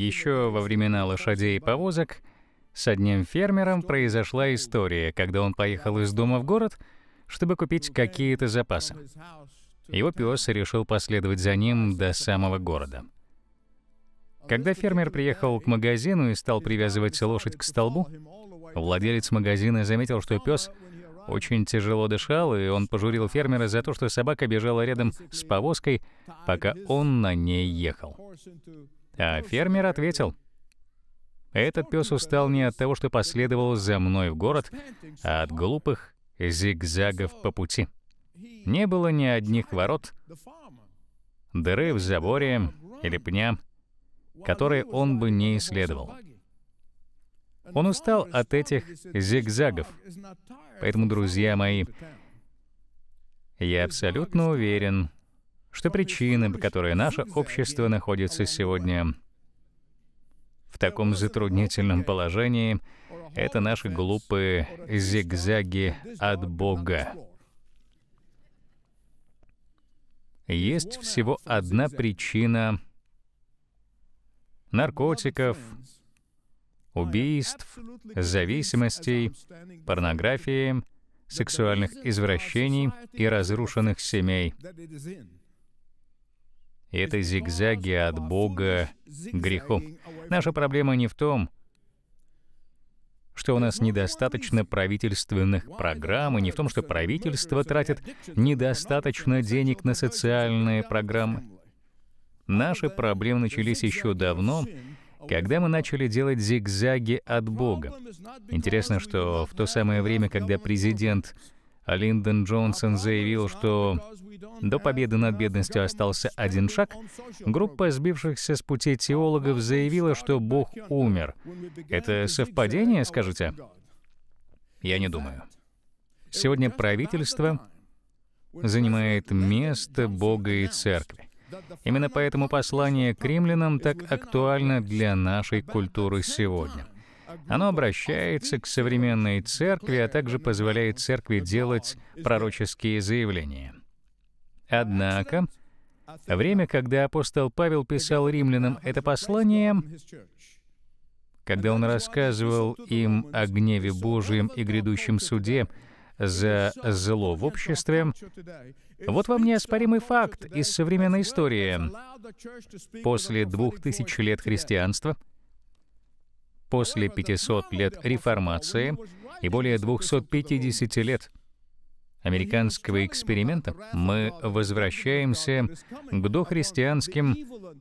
Еще во времена лошадей и повозок с одним фермером произошла история, когда он поехал из дома в город, чтобы купить какие-то запасы. Его пес решил последовать за ним до самого города. Когда фермер приехал к магазину и стал привязывать лошадь к столбу, владелец магазина заметил, что пес очень тяжело дышал, и он пожурил фермера за то, что собака бежала рядом с повозкой, пока он на ней ехал. А фермер ответил, «Этот пес устал не от того, что последовал за мной в город, а от глупых зигзагов по пути. Не было ни одних ворот, дыры в заборе или пня, которые он бы не исследовал. Он устал от этих зигзагов. Поэтому, друзья мои, я абсолютно уверен, что причины, по которой наше общество находится сегодня в таком затруднительном положении, это наши глупые зигзаги от Бога. Есть всего одна причина наркотиков, убийств, зависимостей, порнографии, сексуальных извращений и разрушенных семей это зигзаги от Бога грехом. Наша проблема не в том, что у нас недостаточно правительственных программ, и не в том, что правительство тратит недостаточно денег на социальные программы. Наши проблемы начались еще давно, когда мы начали делать зигзаги от Бога. Интересно, что в то самое время, когда президент а Линдон Джонсон заявил, что до победы над бедностью остался один шаг, группа сбившихся с пути теологов заявила, что Бог умер. Это совпадение, скажете? Я не думаю. Сегодня правительство занимает место Бога и Церкви. Именно поэтому послание к римлянам так актуально для нашей культуры сегодня. Оно обращается к современной церкви, а также позволяет церкви делать пророческие заявления. Однако, время, когда апостол Павел писал римлянам это послание, когда он рассказывал им о гневе Божьем и грядущем суде за зло в обществе, вот вам неоспоримый факт из современной истории. После двух тысяч лет христианства — после 500 лет реформации и более 250 лет американского эксперимента мы возвращаемся к дохристианским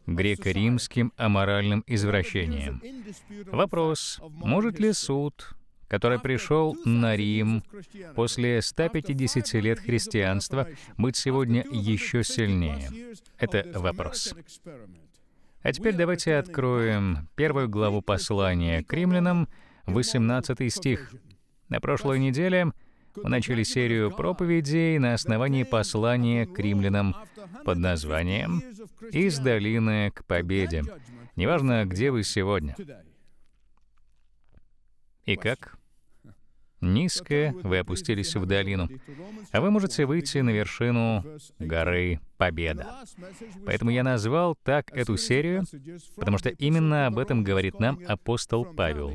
греко-римским аморальным извращениям. Вопрос, может ли суд, который пришел на Рим после 150 лет христианства, быть сегодня еще сильнее? Это вопрос. А теперь давайте откроем первую главу послания к римлянам, 18 стих. На прошлой неделе мы начали серию проповедей на основании послания к римлянам под названием «Из долины к победе». Неважно, где вы сегодня. И как? низко вы опустились в долину, а вы можете выйти на вершину горы Победа. Поэтому я назвал так эту серию, потому что именно об этом говорит нам апостол Павел.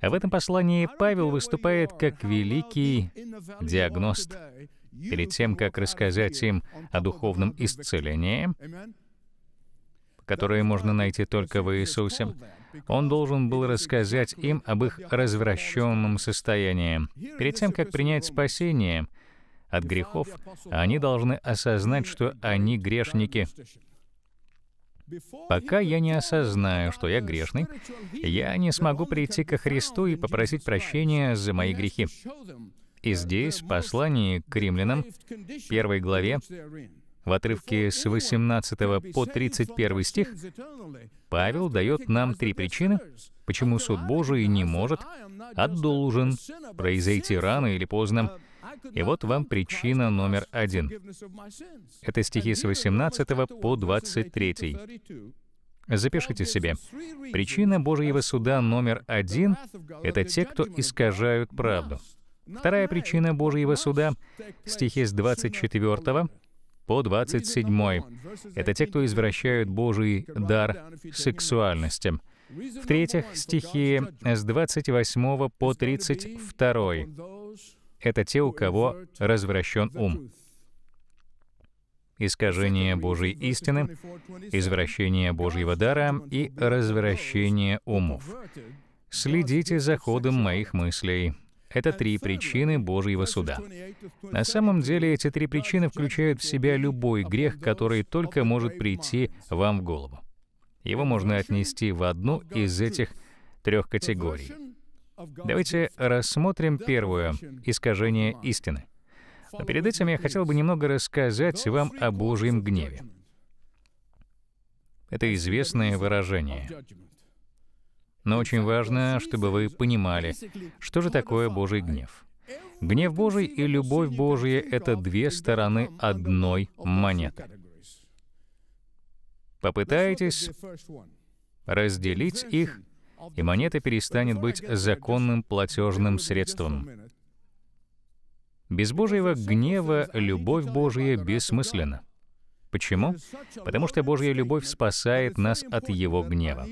А в этом послании Павел выступает как великий диагност. Перед тем, как рассказать им о духовном исцелении, которое можно найти только в Иисусе, он должен был рассказать им об их развращенном состоянии. Перед тем, как принять спасение от грехов, они должны осознать, что они грешники. Пока я не осознаю, что я грешный, я не смогу прийти ко Христу и попросить прощения за мои грехи. И здесь, в послании к римлянам, первой главе, в отрывке с 18 по 31 стих Павел дает нам три причины, почему суд Божий не может, а должен произойти рано или поздно. И вот вам причина номер один. Это стихи с 18 по 23. Запишите себе. Причина Божьего суда номер один — это те, кто искажают правду. Вторая причина Божьего суда — стихи с 24 по 27. Это те, кто извращают Божий дар сексуальности. В-третьих, стихи с 28 по 32. Это те, у кого развращен ум. Искажение Божьей истины, извращение Божьего дара и развращение умов. Следите за ходом моих мыслей. Это три причины Божьего суда. На самом деле эти три причины включают в себя любой грех, который только может прийти вам в голову. Его можно отнести в одну из этих трех категорий. Давайте рассмотрим первую — искажение истины. Но перед этим я хотел бы немного рассказать вам о Божьем гневе. Это известное выражение. Но очень важно, чтобы вы понимали, что же такое Божий гнев. Гнев Божий и любовь Божья — это две стороны одной монеты. Попытайтесь разделить их, и монета перестанет быть законным платежным средством. Без Божьего гнева любовь Божья бессмысленна. Почему? Потому что Божья любовь спасает нас от Его гнева.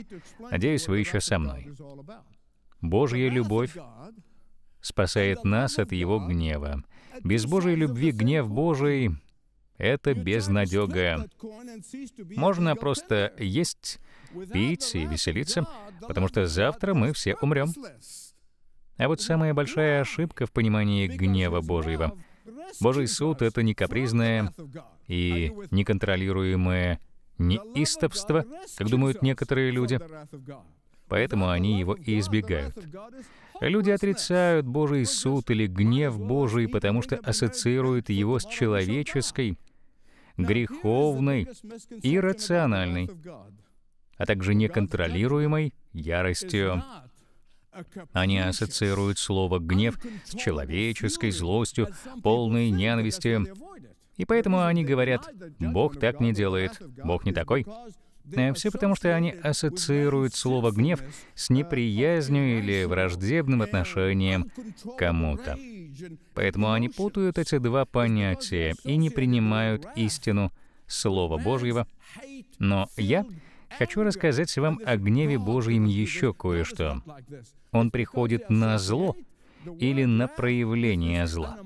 Надеюсь, вы еще со мной. Божья любовь спасает нас от Его гнева. Без Божьей любви гнев Божий — это безнадега. Можно просто есть, пить и веселиться, потому что завтра мы все умрем. А вот самая большая ошибка в понимании гнева Божьего Божий суд — это не капризное и неконтролируемое неистовство, как думают некоторые люди, поэтому они его и избегают. Люди отрицают Божий суд или гнев Божий, потому что ассоциируют его с человеческой, греховной, иррациональной, а также неконтролируемой яростью они ассоциируют слово «гнев» с человеческой злостью, полной ненависти. И поэтому они говорят, «Бог так не делает, Бог не такой». Э, Все потому, что они ассоциируют слово «гнев» с неприязнью или враждебным отношением к кому-то. Поэтому они путают эти два понятия и не принимают истину Слова Божьего. Но я Хочу рассказать вам о гневе Божьем еще кое-что. Он приходит на зло или на проявление зла.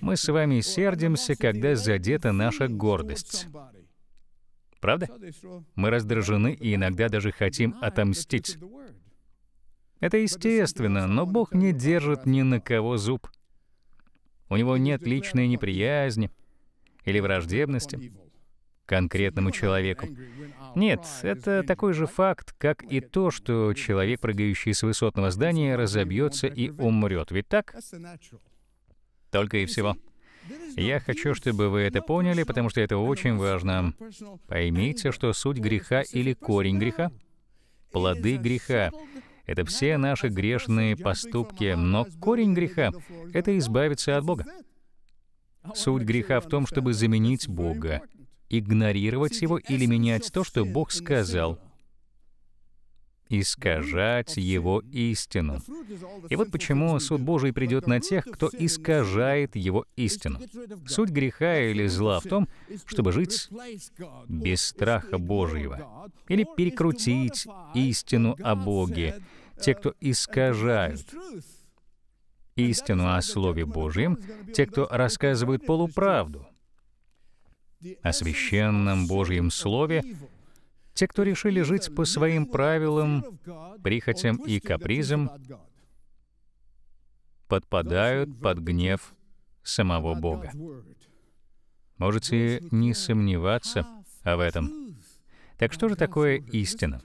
Мы с вами сердимся, когда задета наша гордость. Правда? Мы раздражены и иногда даже хотим отомстить. Это естественно, но Бог не держит ни на кого зуб. У него нет личной неприязни или враждебности к конкретному человеку. Нет, это такой же факт, как и то, что человек, прыгающий с высотного здания, разобьется и умрет. Ведь так? Только и всего. Я хочу, чтобы вы это поняли, потому что это очень важно. Поймите, что суть греха или корень греха — плоды греха. Это все наши грешные поступки, но корень греха — это избавиться от Бога. Суть греха в том, чтобы заменить Бога игнорировать его или менять то, что Бог сказал, искажать его истину. И вот почему суд Божий придет на тех, кто искажает его истину. Суть греха или зла в том, чтобы жить без страха Божьего или перекрутить истину о Боге. Те, кто uh, искажают истину о Слове Божьем, те, кто рассказывают полуправду, о священном Божьем Слове, те, кто решили жить по своим правилам, прихотям и капризам, подпадают под гнев самого Бога. Можете не сомневаться об этом. Так что же такое истина?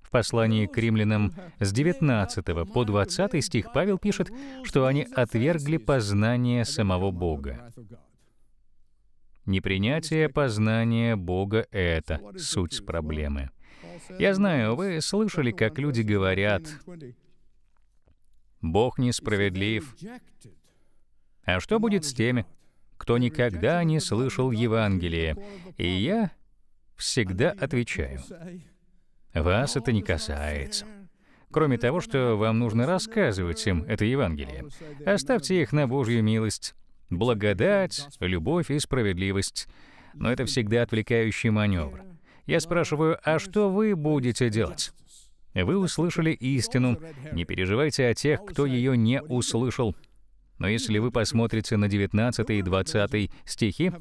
В послании к римлянам с 19 по 20 стих Павел пишет, что они отвергли познание самого Бога. Непринятие познания Бога — это суть проблемы. Я знаю, вы слышали, как люди говорят, «Бог несправедлив». А что будет с теми, кто никогда не слышал Евангелие? И я всегда отвечаю, «Вас это не касается». Кроме того, что вам нужно рассказывать им это Евангелие. Оставьте их на Божью милость благодать, любовь и справедливость. Но это всегда отвлекающий маневр. Я спрашиваю, а что вы будете делать? Вы услышали истину. Не переживайте о тех, кто ее не услышал. Но если вы посмотрите на 19 и 20 стихи,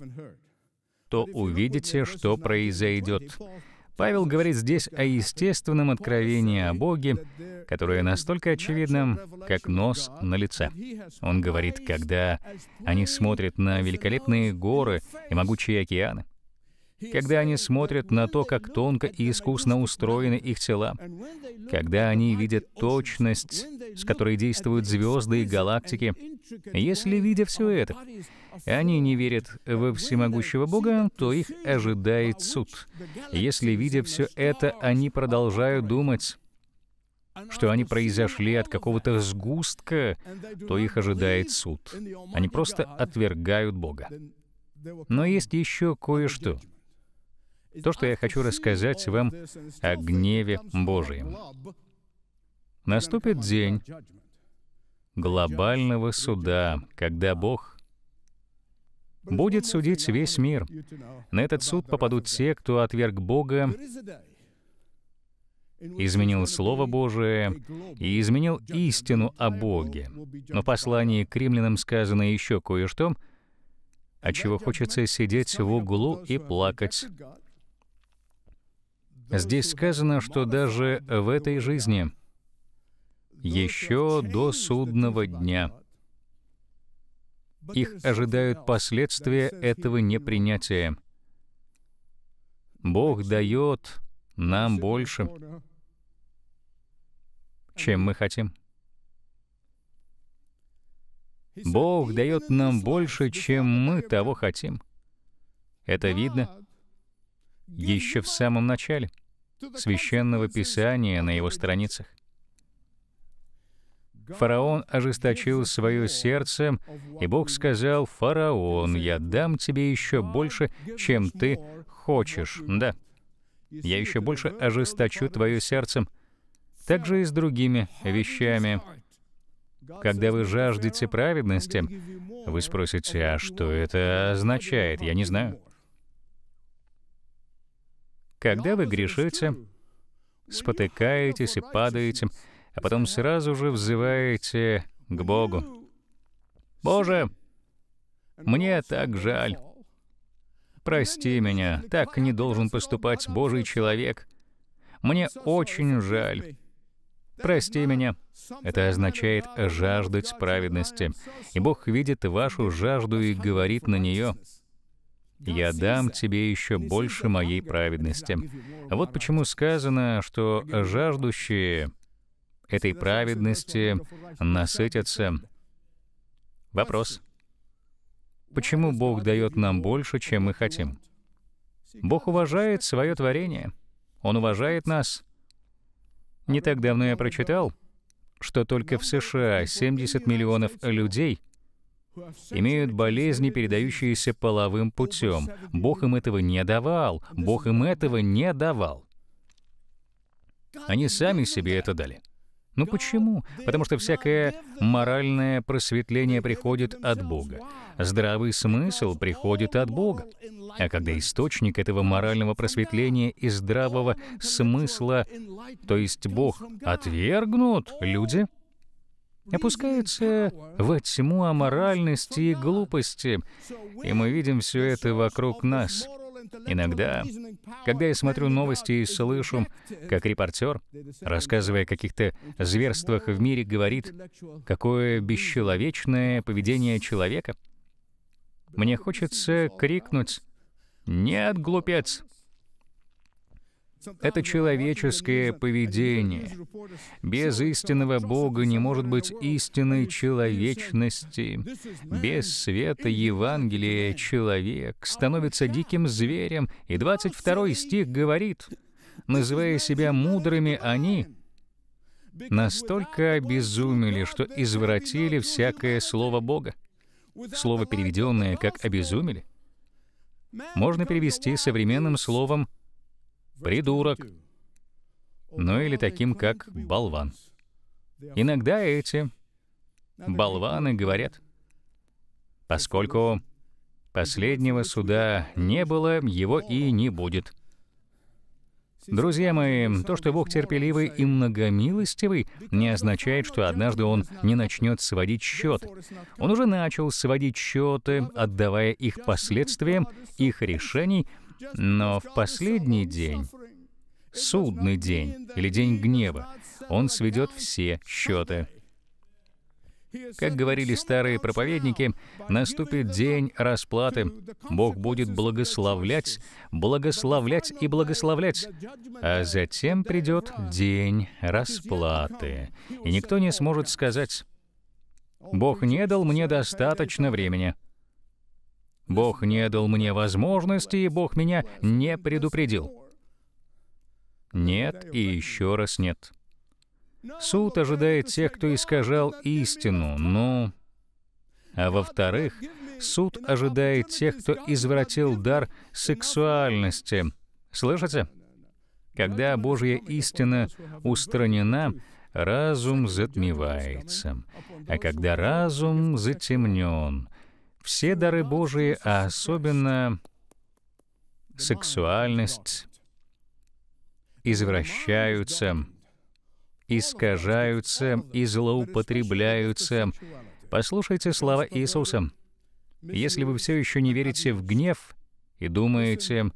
то увидите, что произойдет. Павел говорит здесь о естественном откровении о Боге, которое настолько очевидно, как нос на лице. Он говорит, когда они смотрят на великолепные горы и могучие океаны, когда они смотрят на то, как тонко и искусно устроены их тела, когда они видят точность, с которой действуют звезды и галактики, если, видя все это, они не верят во всемогущего Бога, то их ожидает суд. Если, видя все это, они продолжают думать, что они произошли от какого-то сгустка, то их ожидает суд. Они просто отвергают Бога. Но есть еще кое-что — то, что я хочу рассказать вам о гневе Божьем. Наступит день глобального суда, когда Бог будет судить весь мир. На этот суд попадут те, кто отверг Бога, изменил Слово Божие и изменил истину о Боге. Но в послании к римлянам сказано еще кое-что, от чего хочется сидеть в углу и плакать. Здесь сказано, что даже в этой жизни, еще до судного дня, их ожидают последствия этого непринятия. Бог дает нам больше, чем мы хотим. Бог дает нам больше, чем мы того хотим. Это видно еще в самом начале священного писания на его страницах. Фараон ожесточил свое сердце, и Бог сказал, «Фараон, я дам тебе еще больше, чем ты хочешь». Да, я еще больше ожесточу твое сердце. Так же и с другими вещами. Когда вы жаждете праведности, вы спросите, а что это означает? Я не знаю. Когда вы грешите, спотыкаетесь и падаете, а потом сразу же взываете к Богу. «Боже, мне так жаль. Прости меня, так не должен поступать Божий человек. Мне очень жаль. Прости меня. Это означает жаждать праведности. И Бог видит вашу жажду и говорит на нее я дам тебе еще больше моей праведности». Вот почему сказано, что жаждущие этой праведности насытятся. Вопрос. Почему Бог дает нам больше, чем мы хотим? Бог уважает свое творение. Он уважает нас. Не так давно я прочитал, что только в США 70 миллионов людей — имеют болезни, передающиеся половым путем. Бог им этого не давал. Бог им этого не давал. Они сами себе это дали. Ну почему? Потому что всякое моральное просветление приходит от Бога. Здравый смысл приходит от Бога. А когда источник этого морального просветления и здравого смысла, то есть Бог, отвергнут люди, опускаются во тьму аморальности и глупости, и мы видим все это вокруг нас. Иногда, когда я смотрю новости и слышу, как репортер, рассказывая о каких-то зверствах в мире, говорит, какое бесчеловечное поведение человека, мне хочется крикнуть «Нет, глупец, это человеческое поведение. Без истинного Бога не может быть истинной человечности. Без света Евангелия человек становится диким зверем. И 22 стих говорит, «Называя себя мудрыми, они настолько обезумели, что извратили всякое слово Бога». Слово, переведенное как «обезумели», можно перевести современным словом придурок, ну или таким, как болван. Иногда эти болваны говорят, поскольку последнего суда не было, его и не будет. Друзья мои, то, что Бог терпеливый и многомилостивый, не означает, что однажды Он не начнет сводить счет. Он уже начал сводить счеты, отдавая их последствиям их решений — но в последний день, судный день или день гнева, он сведет все счеты. Как говорили старые проповедники, наступит день расплаты. Бог будет благословлять, благословлять и благословлять. А затем придет день расплаты. И никто не сможет сказать, «Бог не дал мне достаточно времени». Бог не дал мне возможности, и Бог меня не предупредил. Нет и еще раз нет. Суд ожидает тех, кто искажал истину, ну... А во-вторых, суд ожидает тех, кто извратил дар сексуальности. Слышите? Когда Божья истина устранена, разум затмевается. А когда разум затемнен, все дары Божии, а особенно сексуальность, извращаются, искажаются и злоупотребляются. Послушайте слова Иисуса. Если вы все еще не верите в гнев и думаете,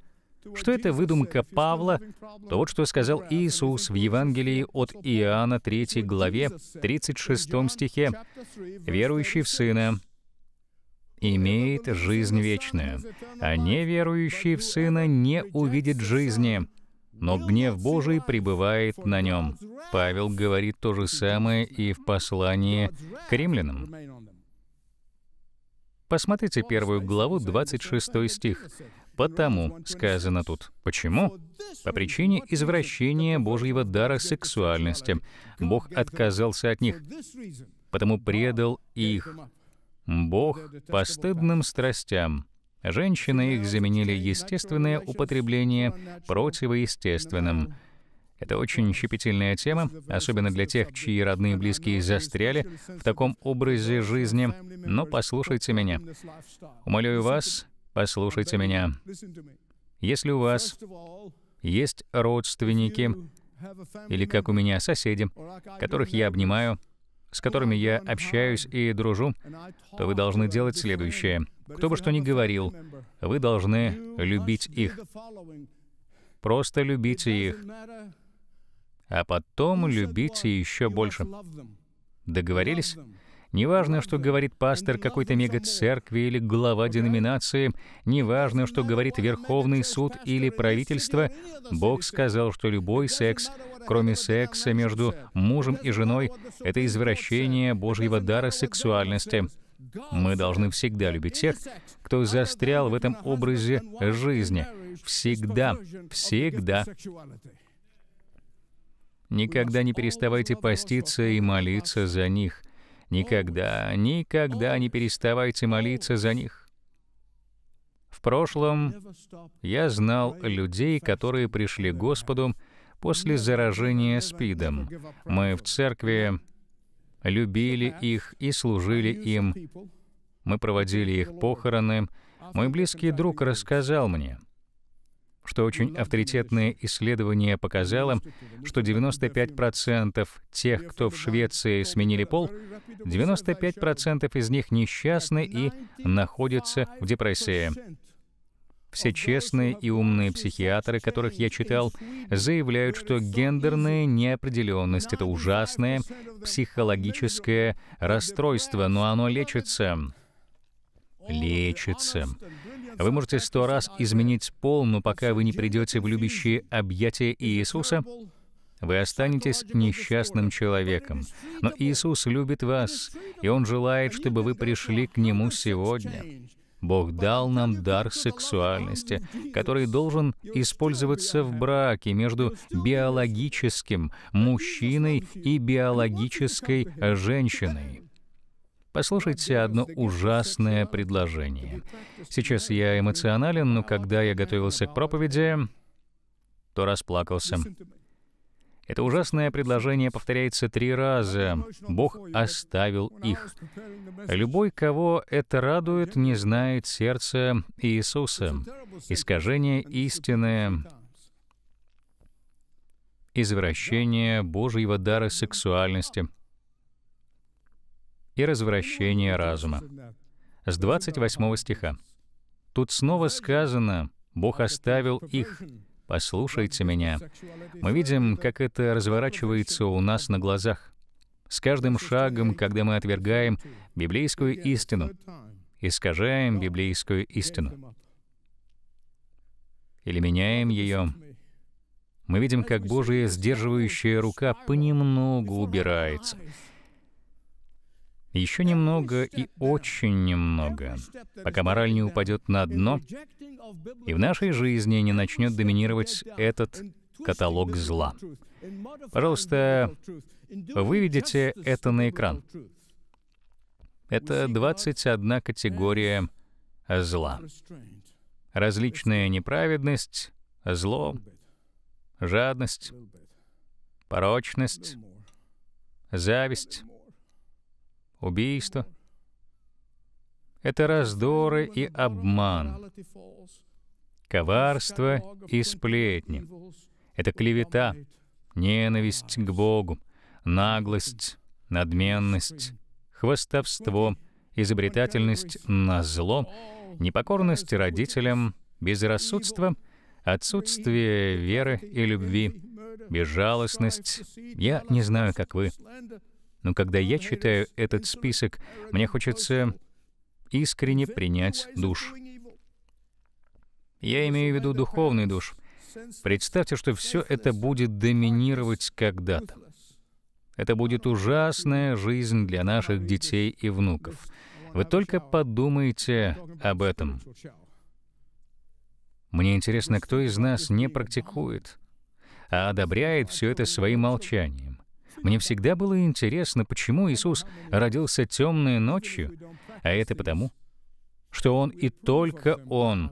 что это выдумка Павла, то вот что сказал Иисус в Евангелии от Иоанна 3 главе 36 стихе. «Верующий в Сына имеет жизнь вечную, а неверующий в Сына не увидит жизни, но гнев Божий пребывает на нем. Павел говорит то же самое и в послании к римлянам. Посмотрите первую главу, 26 стих. «Потому» сказано тут. Почему? По причине извращения Божьего дара сексуальности. Бог отказался от них, потому предал их. Бог постыдным страстям. Женщины их заменили естественное употребление противоестественным. Это очень щепетильная тема, особенно для тех, чьи родные и близкие застряли в таком образе жизни. Но послушайте меня. Умоляю вас, послушайте меня. Если у вас есть родственники, или как у меня соседи, которых я обнимаю, с которыми я общаюсь и дружу, то вы должны делать следующее. Кто бы что ни говорил, вы должны любить их. Просто любите их. А потом любите еще больше. Договорились? Неважно, что говорит пастор какой-то мега-церкви или глава деноминации, неважно, что говорит Верховный суд или правительство, Бог сказал, что любой секс, кроме секса между мужем и женой, это извращение Божьего дара сексуальности. Мы должны всегда любить тех, кто застрял в этом образе жизни. Всегда, всегда. Никогда не переставайте поститься и молиться за них. Никогда, никогда не переставайте молиться за них. В прошлом я знал людей, которые пришли к Господу после заражения СПИДом. Мы в церкви любили их и служили им. Мы проводили их похороны. Мой близкий друг рассказал мне — что очень авторитетное исследование показало, что 95% тех, кто в Швеции сменили пол, 95% из них несчастны и находятся в депрессии. Все честные и умные психиатры, которых я читал, заявляют, что гендерная неопределенность — это ужасное психологическое расстройство, но оно лечится лечится. Вы можете сто раз изменить пол, но пока вы не придете в любящие объятия Иисуса, вы останетесь несчастным человеком. Но Иисус любит вас, и Он желает, чтобы вы пришли к Нему сегодня. Бог дал нам дар сексуальности, который должен использоваться в браке между биологическим мужчиной и биологической женщиной. Послушайте одно ужасное предложение. Сейчас я эмоционален, но когда я готовился к проповеди, то расплакался. Это ужасное предложение повторяется три раза. Бог оставил их. Любой, кого это радует, не знает сердца Иисуса. Искажение истины, извращение Божьего дара сексуальности — и развращение разума. С 28 стиха. Тут снова сказано, Бог оставил их, послушайте меня. Мы видим, как это разворачивается у нас на глазах. С каждым шагом, когда мы отвергаем библейскую истину, искажаем библейскую истину или меняем ее, мы видим, как Божья сдерживающая рука понемногу убирается. Еще немного и очень немного, пока мораль не упадет на дно, и в нашей жизни не начнет доминировать этот каталог зла. Пожалуйста, выведите это на экран. Это 21 категория зла. Различная неправедность, зло, жадность, порочность, зависть, убийство — Это раздоры и обман, коварство и сплетни. Это клевета, ненависть к Богу, наглость, надменность, хвастовство, изобретательность на зло, непокорность родителям, безрассудство, отсутствие веры и любви, безжалостность. Я не знаю, как вы. Но когда я читаю этот список, мне хочется искренне принять душ. Я имею в виду духовный душ. Представьте, что все это будет доминировать когда-то. Это будет ужасная жизнь для наших детей и внуков. Вы только подумайте об этом. Мне интересно, кто из нас не практикует, а одобряет все это своим молчанием. Мне всегда было интересно, почему Иисус родился темной ночью, а это потому, что Он и только Он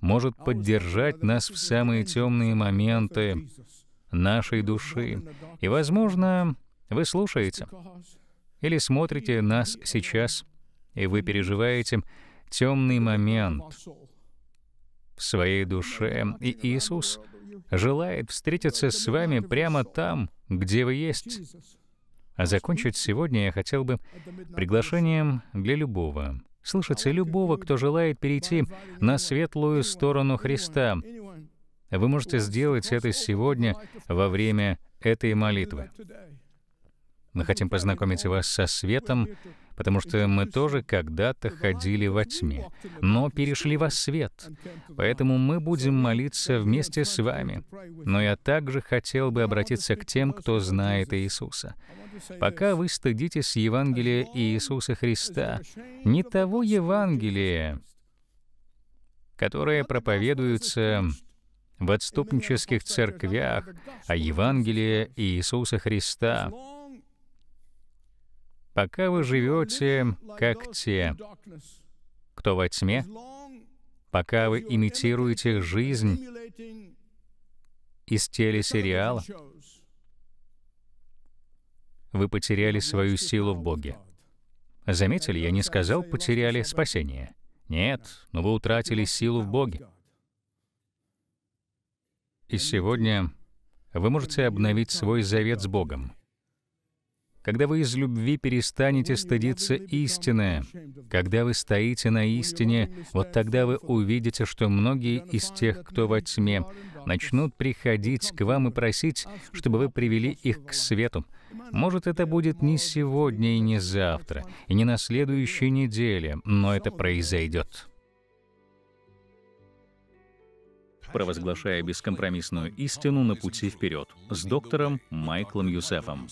может поддержать нас в самые темные моменты нашей души. И, возможно, вы слушаете или смотрите нас сейчас, и вы переживаете темный момент в своей душе. И Иисус — желает встретиться с вами прямо там, где вы есть. А закончить сегодня я хотел бы приглашением для любого. Слышите, любого, кто желает перейти на светлую сторону Христа. Вы можете сделать это сегодня во время этой молитвы. Мы хотим познакомить вас со светом, потому что мы тоже когда-то ходили во тьме, но перешли во свет. Поэтому мы будем молиться вместе с вами. Но я также хотел бы обратиться к тем, кто знает Иисуса. Пока вы стыдитесь Евангелия Иисуса Христа, не того Евангелия, которое проповедуется в отступнических церквях, а Евангелие Иисуса Христа — пока вы живете как те, кто во тьме, пока вы имитируете жизнь из телесериала, вы потеряли свою силу в Боге. Заметили, я не сказал «потеряли спасение». Нет, но вы утратили силу в Боге. И сегодня вы можете обновить свой завет с Богом когда вы из любви перестанете стыдиться истины, когда вы стоите на истине, вот тогда вы увидите, что многие из тех, кто во тьме, начнут приходить к вам и просить, чтобы вы привели их к свету. Может, это будет не сегодня и не завтра, и не на следующей неделе, но это произойдет. провозглашая бескомпромиссную истину на пути вперед, с доктором Майклом Юсефом.